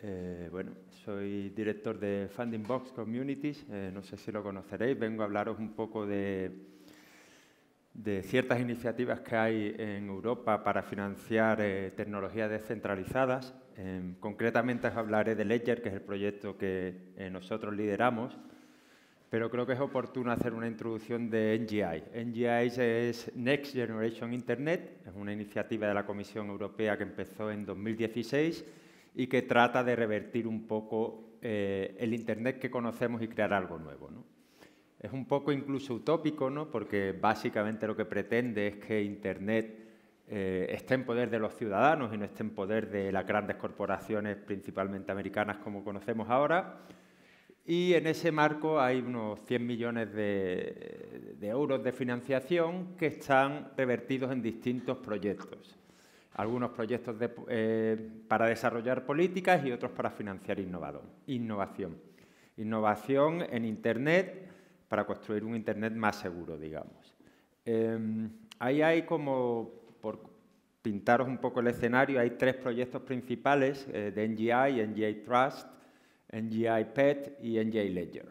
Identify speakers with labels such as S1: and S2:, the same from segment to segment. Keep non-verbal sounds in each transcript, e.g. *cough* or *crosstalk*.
S1: Eh, bueno, soy director de Funding Box Communities, eh, no sé si lo conoceréis, vengo a hablaros un poco de, ciertas iniciativas que hay en Europa para financiar eh, tecnologías descentralizadas. concretamente os hablaré de Ledger, que es el proyecto que nosotros lideramos, pero creo que es oportuno hacer una introducción de NGI. NGI es Next Generation Internet, es una iniciativa de la Comisión Europea que empezó en 2016 y que trata de revertir un poco eh, el Internet que conocemos y crear algo nuevo. Es un poco incluso utópico, ¿no? porque básicamente lo que pretende es que Internet eh, esté en poder de los ciudadanos y no esté en poder de las grandes corporaciones, principalmente americanas, como conocemos ahora y en ese marco hay unos 100 millones de, euros de financiación que están revertidos en distintos proyectos. Algunos proyectos eh, para desarrollar políticas y otros para financiar innovación. Innovación en Internet para construir un Internet más seguro, digamos. Em, ahí hay como, por pintaros un poco el escenario, hay tres proyectos principales eh, de NGI y NGI Trust NGI PET y NGI Ledger.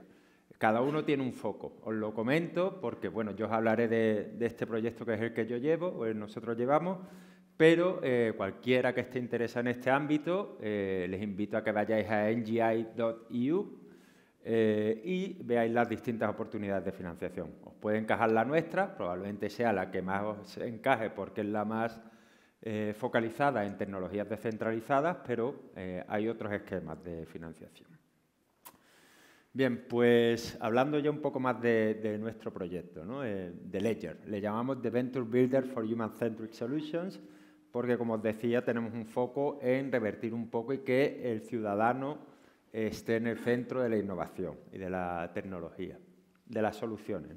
S1: Cada uno tiene un foco. Os lo comento porque, bueno, yo os hablaré de, este proyecto que es el que yo llevo, o el nosotros llevamos, pero eh, cualquiera que esté interesado en este ámbito, eh, les invito a que vayáis a ngi.eu eh, y veáis las distintas oportunidades de financiación. Os puede encajar la nuestra, probablemente sea la que más os encaje porque es la más eh, focalizada en tecnologías descentralizadas, pero eh, hay otros esquemas de financiación. Bien, pues hablando ya un poco más de, nuestro proyecto, eh, de Ledger. Le llamamos The Venture Builder for Human Centric Solutions, porque como os decía, tenemos un foco en revertir un poco y que el ciudadano esté en el centro de la innovación y de la tecnología, de las soluciones.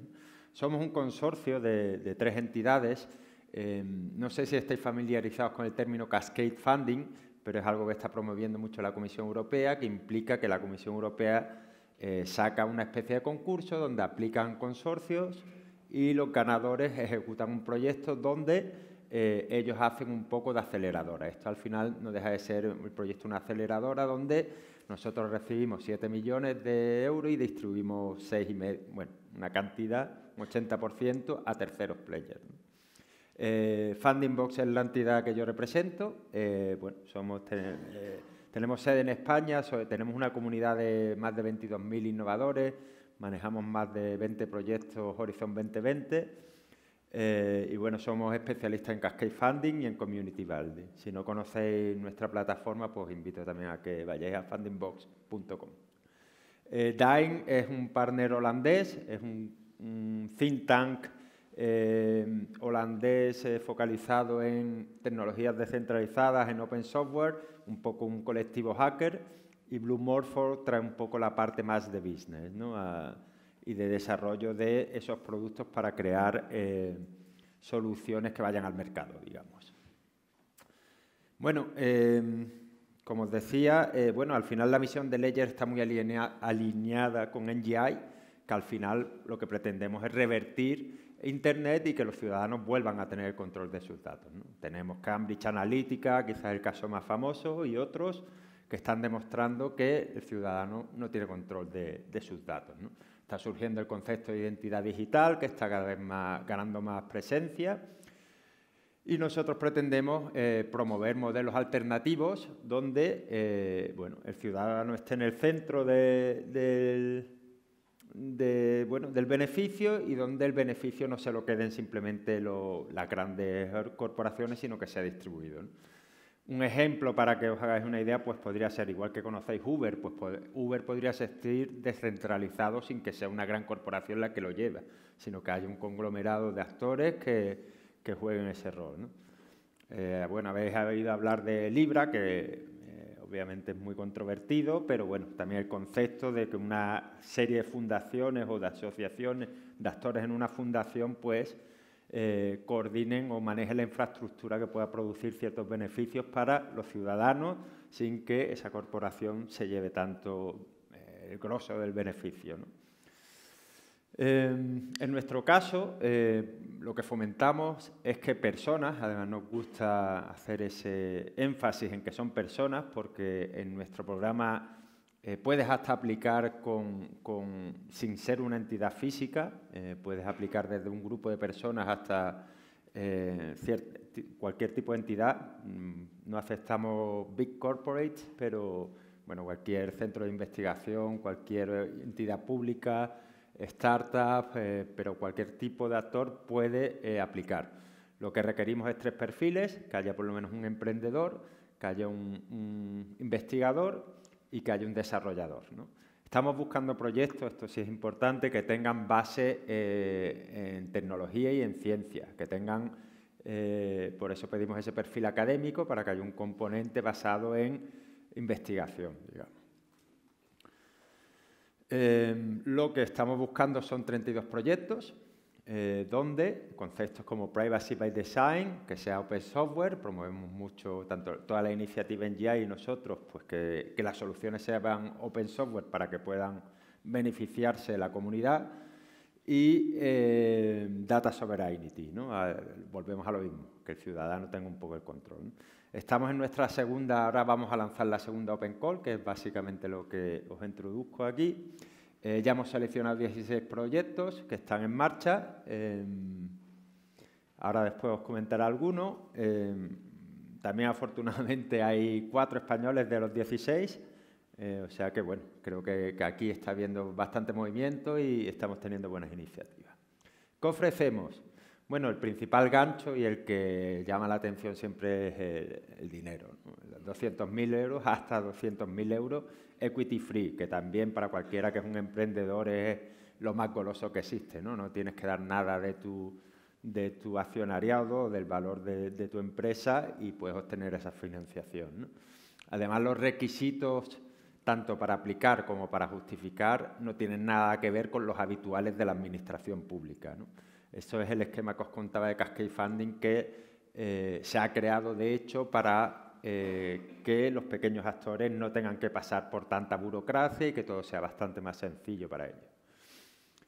S1: Somos un consorcio de tres entidades Em, no sé si estáis familiarizados con el término cascade funding, pero es algo que está promoviendo mucho la Comisión Europea, que implica que la Comisión Europea eh, saca una especie de concurso donde aplican consorcios y los ganadores ejecutan un proyecto donde eh, ellos hacen un poco de aceleradora. Esto al final no deja de ser un proyecto una aceleradora donde nosotros recibimos 7 millones de euros y distribuimos 6 y bueno, una cantidad, un 80% a terceros players. FundingBox eh, Funding Box es la entidad que yo represento. Eh, eh, tenemos sede en España, tenemos una comunidad de más de 22.000 innovadores, manejamos más de 20 proyectos Horizon 2020 y bueno, somos especialistas en Cascade Funding y en Community Building. Si no conocéis nuestra plataforma, pues invito también a que vayáis a fundingbox.com. Dine es un partner holandés, es un think tank Em, holandés eh, focalizado en tecnologías descentralizadas, en open software, un poco un colectivo hacker, y Blue Morpho trae un poco la parte más de business y de desarrollo de esos productos para crear em, soluciones que vayan al mercado, digamos. Bueno, em, como os decía, eh, bueno, al final la misión de Ledger está muy alineada con NGI, que al final lo que pretendemos es revertir Internet y que los ciudadanos vuelvan a tener el control de sus datos. Tenemos Cambridge Analytica, quizás el caso más famoso, y otros que están demostrando que el ciudadano no tiene control de, sus datos. Está surgiendo el concepto de identidad digital, que está cada vez más, ganando más presencia, y nosotros pretendemos eh, promover modelos alternativos donde eh, bueno, el ciudadano esté en el centro del bueno, del beneficio y donde el beneficio no se lo queden simplemente las grandes corporaciones, sino que sea distribuido. Un ejemplo para que os hagáis una idea, pues podría ser, igual que conocéis Uber, pues Uber podría existir descentralizado sin que sea una gran corporación la que lo lleva, sino que haya un conglomerado de actores que, jueguen ese rol. Eh, bueno, habéis oído hablar de Libra, que obviamente es muy controvertido, pero bueno, también el concepto de que una serie de fundaciones o de asociaciones de actores en una fundación, pues, eh, coordinen o manejen la infraestructura que pueda producir ciertos beneficios para los ciudadanos sin que esa corporación se lleve tanto eh, el grosso del beneficio. ¿no? Em, en nuestro caso, eh, lo que fomentamos es que personas, además nos gusta hacer ese énfasis en que son personas, porque en nuestro programa eh, puedes hasta aplicar sin ser una entidad física, eh, puedes aplicar desde un grupo de personas hasta cualquier tipo de entidad. Mm, no aceptamos big corporates, pero bueno, cualquier centro de investigación, cualquier entidad pública startups, eh, pero cualquier tipo de actor puede eh, aplicar. Lo que requerimos es tres perfiles, que haya por lo menos un emprendedor, que haya un, investigador y que haya un desarrollador. Estamos buscando proyectos, esto sí es importante, que tengan base eh, en tecnología y en ciencia, que tengan, por eso pedimos ese perfil académico, para que haya un componente basado en investigación, digamos. Em, lo que estamos buscando son 32 proyectos eh, donde conceptos como Privacy by Design, que sea Open Software, promovemos mucho tanto toda la iniciativa en y nosotros, pues que, que las soluciones sean Open Software para que puedan beneficiarse la comunidad y eh, data sovereignty, ¿no? volvemos a lo mismo, que el ciudadano tenga un poco el control. Estamos en nuestra segunda, ahora vamos a lanzar la segunda Open Call, que es básicamente lo que os introduzco aquí. Eh, ya hemos seleccionado 16 proyectos que están en marcha. Em, ahora después os comentaré algunos. Em, también *laughs* afortunadamente hay cuatro españoles de los 16 eh, o sea que, bueno, creo que, aquí está habiendo bastante movimiento y estamos teniendo buenas iniciativas. ¿Qué ofrecemos? Bueno, el principal gancho y el que llama la atención siempre es el, dinero. 200.000 euros hasta 200.000 euros equity free, que también para cualquiera que es un emprendedor es lo más goloso que existe. No, no tienes que dar nada de tu, de tu accionariado, del valor de, tu empresa y puedes obtener esa financiación. Además, los requisitos tanto para aplicar como para justificar, no tienen nada que ver con los habituales de la administración pública. Eso es el esquema que os contaba de Cascade Funding que eh, se ha creado, de hecho, para eh, que los pequeños actores no tengan que pasar por tanta burocracia y que todo sea bastante más sencillo para ellos.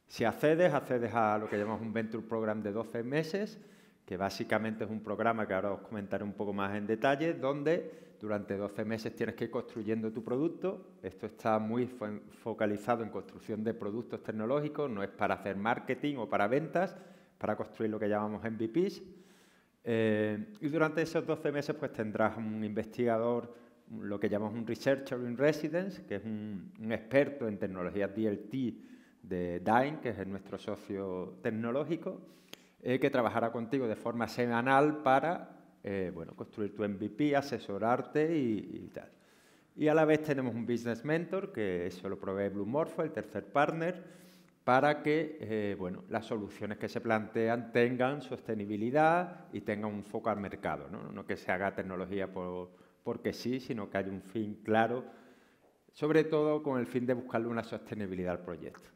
S1: Si accedes, accedes a lo que llamamos un Venture Program de 12 meses, que básicamente es un programa que ahora os comentaré un poco más en detalle, donde durante 12 meses tienes que ir construyendo tu producto. Esto está muy focalizado en construcción de productos tecnológicos, no es para hacer marketing o para ventas, para construir lo que llamamos MVPs. Eh, y durante esos 12 meses pues, tendrás un investigador, lo que llamamos un Researcher in Residence, que es un, experto en tecnologías DLT de Dyn, que es nuestro socio tecnológico eh, que trabajará contigo de forma semanal para eh, bueno, construir tu MVP, asesorarte y, tal. Y a la vez tenemos un Business Mentor, que eso lo provee Blue Morpho, el tercer partner, para que eh, bueno, las soluciones que se plantean tengan sostenibilidad y tengan un foco al mercado, no, no que se haga tecnología por, porque sí, sino que haya un fin claro, sobre todo con el fin de buscarle una sostenibilidad al proyecto.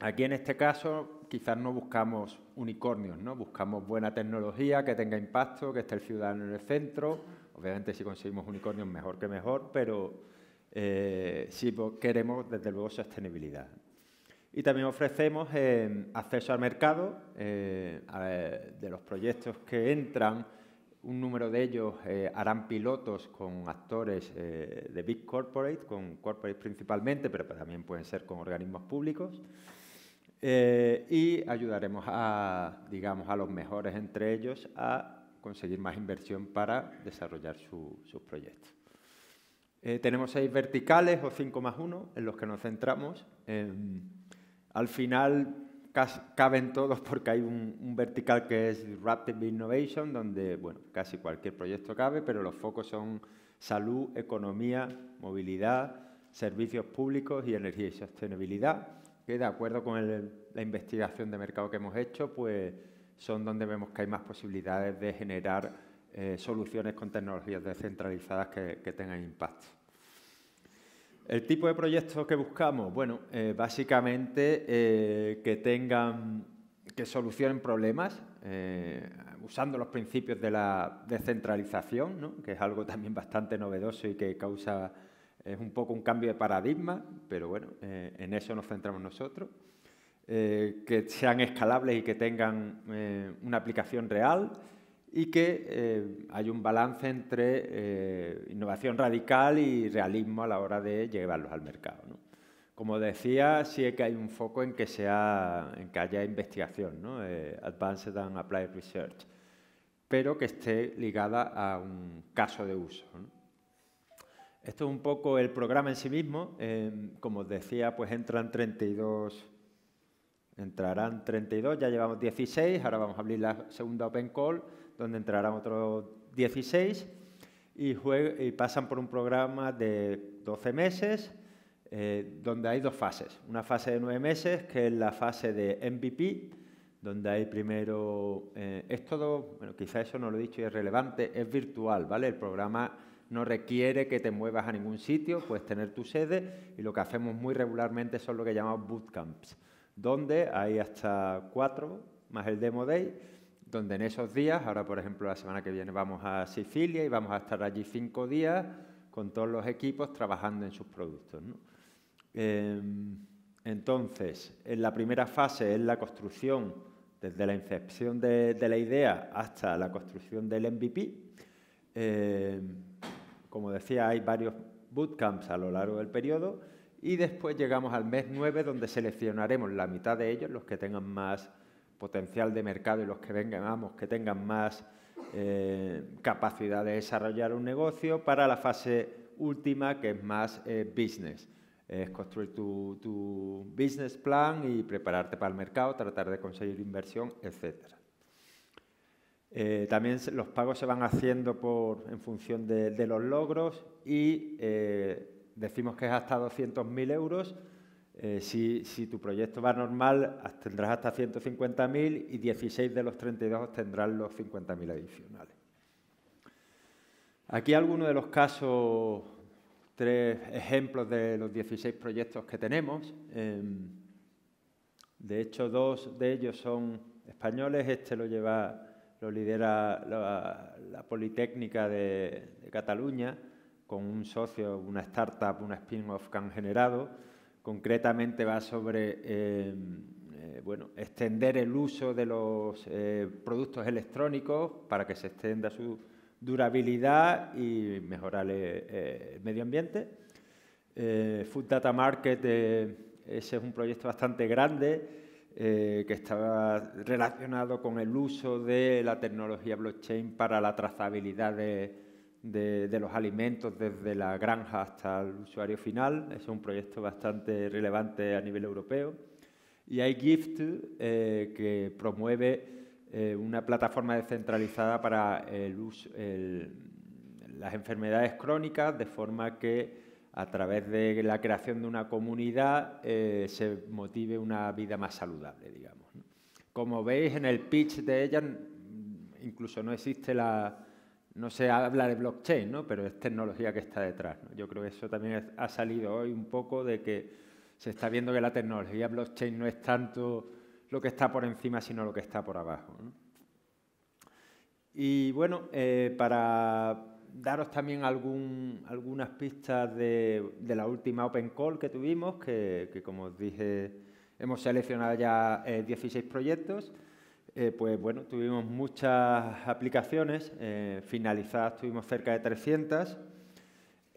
S1: Aquí en este caso quizás no buscamos unicornios, ¿no? buscamos buena tecnología que tenga impacto, que esté el ciudadano en el centro. Obviamente si conseguimos unicornios mejor que mejor, pero eh, sí queremos desde luego sostenibilidad. Y también ofrecemos eh, acceso al mercado eh, de los proyectos que entran. Un número de ellos eh, harán pilotos con actores de Big Corporate, con corporate principalmente, pero también pueden ser con organismos públicos. Eh, y ayudaremos a, digamos, a los mejores entre ellos a conseguir más inversión para desarrollar sus proyectos. Eh, tenemos seis verticales o cinco más uno en los que nos centramos. Em, al final caben todos porque hay un, vertical que es Rapid Innovation, donde casi cualquier proyecto cabe, pero los focos son salud, economía, movilidad, servicios públicos y energía y sostenibilidad que de acuerdo con la investigación de mercado que hemos hecho, pues son donde vemos que hay más posibilidades de generar eh, soluciones con tecnologías descentralizadas que, tengan impacto. El tipo de proyectos que buscamos, bueno, eh, básicamente eh, que tengan, que solucionen problemas usando los principios de la descentralización, que es algo también bastante novedoso y que causa es un poco un cambio de paradigma, pero bueno, eh, en eso nos centramos nosotros. Eh, que sean escalables y que tengan eh, una aplicación real y que hay un balance entre innovación radical y realismo a la hora de llevarlos al mercado. ¿no? Como decía, sí es que hay un foco en que, en que haya investigación, ¿no? Advanced and Applied Research, pero que esté ligada a un caso de uso. Esto es un poco el programa en sí mismo. Em, como os decía, pues entran 32, entrarán 32, ya llevamos 16, ahora vamos a abrir la segunda Open Call, donde entrarán otros 16 y, pasan por un programa de 12 meses, eh, donde hay dos fases. Una fase de 9 meses, que es la fase de MVP, donde hay primero... Eh, es todo, bueno, quizá eso no lo he dicho y es relevante, es virtual, ¿vale? El programa no requiere que te muevas a ningún sitio, puedes tener tu sede y lo que hacemos muy regularmente son lo que llamamos bootcamps, donde hay hasta cuatro más el demo day, donde en esos días, ahora por ejemplo la semana que viene vamos a Sicilia y vamos a estar allí cinco días con todos los equipos trabajando en sus productos. Em, entonces, en la primera fase es la construcción, desde la incepción de, la idea hasta la construcción del MVP. Em, como decía, hay varios bootcamps a lo largo del periodo y después llegamos al mes 9 donde seleccionaremos la mitad de ellos, los que tengan más potencial de mercado y los que vamos, que tengan más eh, capacidad de desarrollar un negocio para la fase última que es más eh, business. Es construir tu, tu business plan y prepararte para el mercado, tratar de conseguir inversión, etcétera. Eh, también los pagos se van haciendo por, en función de, los logros y eh, decimos que es hasta 200.000 euros. Eh, si, si, tu proyecto va normal, tendrás hasta 150.000 y 16 de los 32 tendrán los 50.000 adicionales. Aquí algunos de los casos, tres ejemplos de los 16 proyectos que tenemos. Em, de hecho, dos de ellos son españoles. Este lo lleva lo lidera la, Politécnica de, Cataluña con un socio, una startup, una spin-off que han generado. Concretamente va sobre eh, eh, bueno, extender el uso de los eh, productos electrónicos para que se extienda su durabilidad y mejorar el medio ambiente. Food Data Market, ese es un proyecto bastante grande eh, que estaba relacionado con el uso de la tecnología blockchain para la trazabilidad de, los alimentos desde la granja hasta el usuario final. Es un proyecto bastante relevante a nivel europeo. Y hay Gift, eh, que promueve eh, una plataforma descentralizada para las enfermedades crónicas, de forma que a través de la creación de una comunidad eh, se motive una vida más saludable, digamos. Como veis en el pitch de ella, incluso no existe la, no se habla de blockchain, ¿no? pero es tecnología que está detrás. Yo creo que eso también ha salido hoy un poco de que se está viendo que la tecnología blockchain no es tanto lo que está por encima, sino lo que está por abajo. Y bueno, eh, para daros también algunas pistas de, la última Open Call que tuvimos, que, como os dije, hemos seleccionado ya 16 eh, proyectos. Eh, pues bueno, tuvimos muchas aplicaciones, eh, finalizadas tuvimos cerca de 300.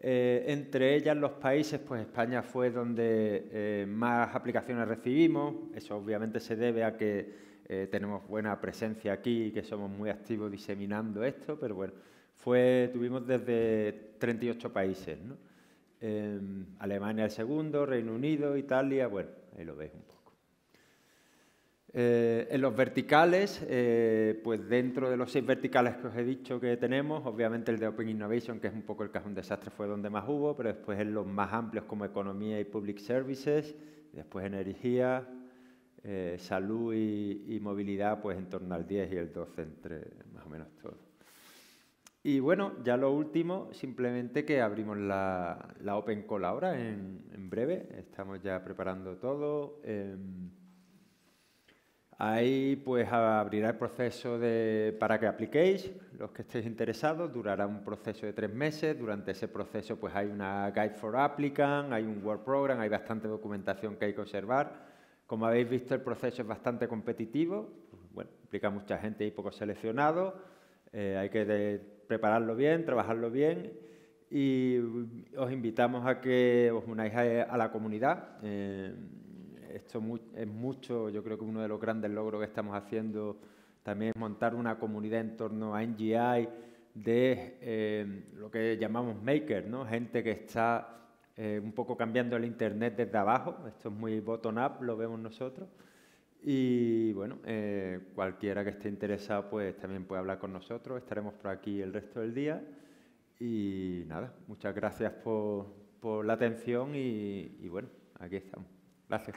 S1: entre ellas los países, pues España fue donde más aplicaciones recibimos. Eso obviamente se debe a que tenemos buena presencia aquí y que somos muy activos diseminando esto, pero bueno, fue, tuvimos desde 38 países, ¿no? Em, Alemania el segundo, Reino Unido, Italia, bueno, ahí lo veis un poco. Eh, en los verticales, eh, pues dentro de los seis verticales que os he dicho que tenemos, obviamente el de Open Innovation, que es un poco el un desastre, fue donde más hubo, pero después en los más amplios como economía y public services, después energía, eh, salud y, movilidad, pues en torno al 10 y el 12 entre más o menos todos. Y bueno, ya lo último, simplemente que abrimos la, la Open Call ahora en, breve. Estamos ya preparando todo. Em, ahí pues abrirá el proceso de, para que apliquéis, los que estéis interesados. Durará un proceso de tres meses. Durante ese proceso pues hay una Guide for Applicant, hay un Work Program, hay bastante documentación que hay que observar. Como habéis visto, el proceso es bastante competitivo. Bueno, implica mucha gente y poco seleccionados. Eh, hay que prepararlo bien, trabajarlo bien y os invitamos a que os unáis a, la comunidad. Eh, esto es mucho, yo creo que uno de los grandes logros que estamos haciendo también es montar una comunidad en torno a NGI de eh, lo que llamamos makers, ¿no? gente que está eh, un poco cambiando el Internet desde abajo, esto es muy bottom-up, lo vemos nosotros. Y bueno, eh, cualquiera que esté interesado, pues también puede hablar con nosotros. Estaremos por aquí el resto del día. Y nada, muchas gracias por, la atención y bueno, aquí estamos. Gracias.